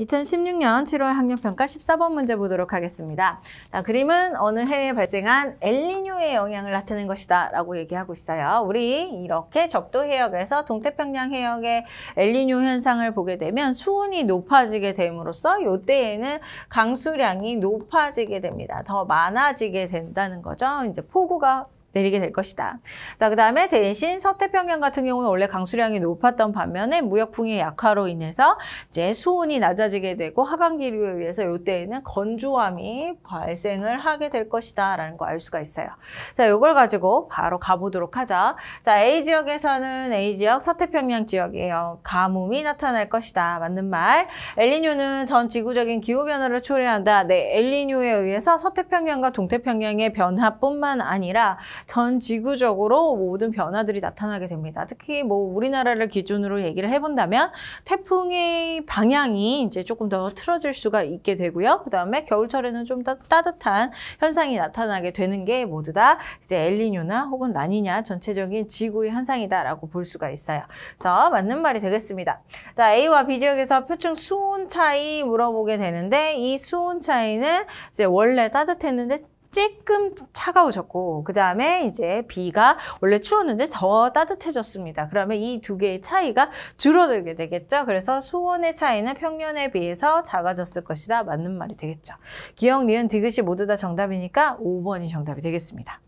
2016년 7월 학력평가 14번 문제 보도록 하겠습니다. 자, 그림은 어느 해에 발생한 엘니뇨의 영향을 나타낸 것이다 라고 얘기하고 있어요. 우리 이렇게 적도 해역에서 동태평양 해역의 엘니뇨 현상을 보게 되면 수온이 높아지게 됨으로써 이때에는 강수량이 높아지게 됩니다. 더 많아지게 된다는 거죠. 이제 폭우가 내리게 될 것이다. 자, 그 다음에 대신 서태평양 같은 경우는 원래 강수량이 높았던 반면에 무역풍의 약화로 인해서 이제 수온이 낮아지게 되고 하강기류에 의해서 이때에는 건조함이 발생을 하게 될 것이다 라는 거 알 수가 있어요. 자, 이걸 가지고 바로 가보도록 하자. 자, A 지역에서는 A 지역, 서태평양 지역이에요. 어, 가뭄이 나타날 것이다. 맞는 말. 엘리뇨는전 지구적인 기후변화를 초래한다. 네, 엘리뇨에 의해서 서태평양과 동태평양의 변화뿐만 아니라 전 지구적으로 모든 변화들이 나타나게 됩니다. 특히 뭐 우리나라를 기준으로 얘기를 해본다면 태풍의 방향이 이제 조금 더 틀어질 수가 있게 되고요. 그 다음에 겨울철에는 좀 더 따뜻한 현상이 나타나게 되는 게 모두 다 이제 엘리뇨나 혹은 라니냐 전체적인 지구의 현상이다라고 볼 수가 있어요. 그래서 맞는 말이 되겠습니다. 자 A와 B 지역에서 표층 수온 차이 물어보게 되는데 이 수온 차이는 이제 원래 따뜻했는데 조금 차가워졌고 그 다음에 이제 비가 원래 추웠는데 더 따뜻해졌습니다. 그러면 이 두 개의 차이가 줄어들게 되겠죠. 그래서 수온의 차이는 평년에 비해서 작아졌을 것이다. 맞는 말이 되겠죠. 기억, 니은, 디귿이 모두 다 정답이니까 5번이 정답이 되겠습니다.